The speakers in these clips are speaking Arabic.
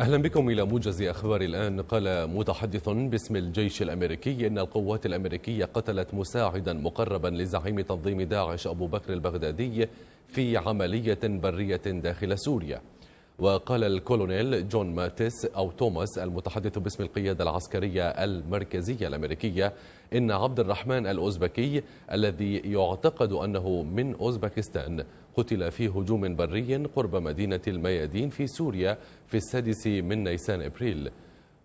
أهلا بكم إلى موجز أخبار الآن قال متحدث باسم الجيش الأمريكي إن القوات الأمريكية قتلت مساعدا مقربا لزعيم تنظيم داعش أبو بكر البغدادي في عملية برية داخل سوريا وقال الكولونيل جون ماتيس أو توماس المتحدث باسم القيادة العسكرية المركزية الأمريكية إن عبد الرحمن الأوزبكي الذي يعتقد أنه من أوزبكستان قتل في هجوم بري قرب مدينة الميادين في سوريا في السادس من نيسان إبريل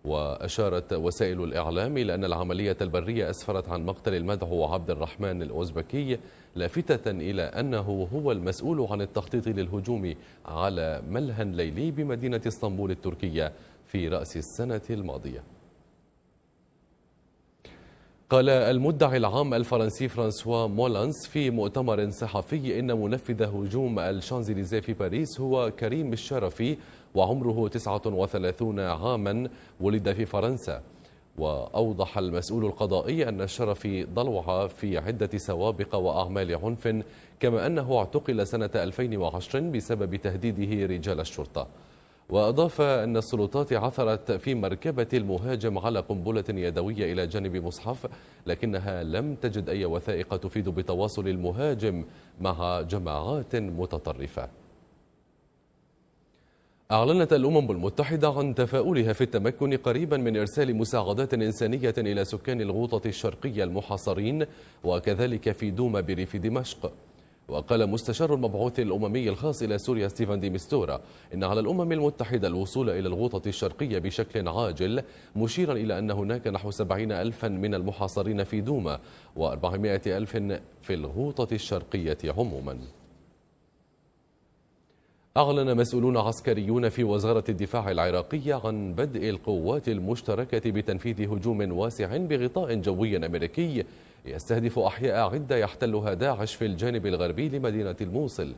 وأشارت وسائل الإعلام إلى أن العملية البرية أسفرت عن مقتل المدعو عبد الرحمن الأوزبكي لافتة إلى أنه هو المسؤول عن التخطيط للهجوم على ملهى ليلي بمدينة اسطنبول التركية في رأس السنة الماضية قال المدعي العام الفرنسي فرانسوا مولانس في مؤتمر صحفي إن منفذ هجوم الشانزليزيه في باريس هو كريم الشرفي وعمره 39 عاما ولد في فرنسا وأوضح المسؤول القضائي أن الشرفي ضلع في عدة سوابق وأعمال عنف كما أنه اعتقل سنة 2010 بسبب تهديده رجال الشرطة وأضاف أن السلطات عثرت في مركبة المهاجم على قنبلة يدوية إلى جانب مصحف لكنها لم تجد أي وثائق تفيد بتواصل المهاجم مع جماعات متطرفة أعلنت الأمم المتحدة عن تفاؤلها في التمكن قريبا من إرسال مساعدات إنسانية إلى سكان الغوطة الشرقية المحاصرين وكذلك في دوما بريف دمشق وقال مستشار المبعوث الأممي الخاص إلى سوريا ستيفان دي مستورا إن على الأمم المتحدة الوصول إلى الغوطة الشرقية بشكل عاجل مشيرا إلى أن هناك نحو 70 ألفا من المحاصرين في دوما و400 ألف في الغوطة الشرقية عموما أعلن مسؤولون عسكريون في وزارة الدفاع العراقية عن بدء القوات المشتركة بتنفيذ هجوم واسع بغطاء جوي أمريكي يستهدف أحياء عدة يحتلها داعش في الجانب الغربي لمدينة الموصل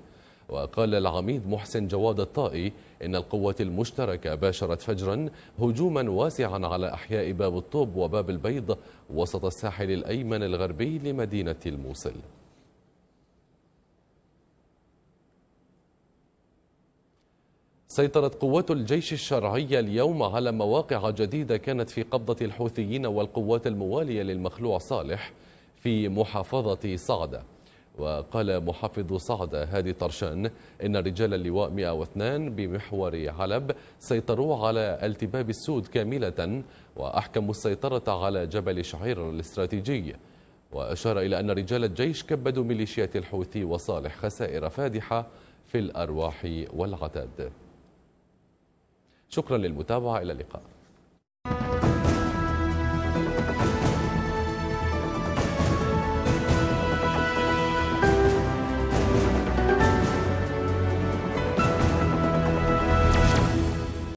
وقال العميد محسن جواد الطائي إن القوات المشتركة باشرت فجرا هجوما واسعا على أحياء باب الطوب وباب البيض وسط الساحل الأيمن الغربي لمدينة الموصل سيطرت قوات الجيش الشرعي اليوم على مواقع جديدة كانت في قبضة الحوثيين والقوات الموالية للمخلوع صالح في محافظة صعدة وقال محافظ صعدة هادي طرشان إن رجال اللواء 102 بمحور علب سيطروا على التباب السود كاملة وأحكموا السيطرة على جبل شعير الاستراتيجي وأشار إلى أن رجال الجيش كبدوا ميليشيات الحوثي وصالح خسائر فادحة في الأرواح والعتاد شكرا للمتابعة إلى اللقاء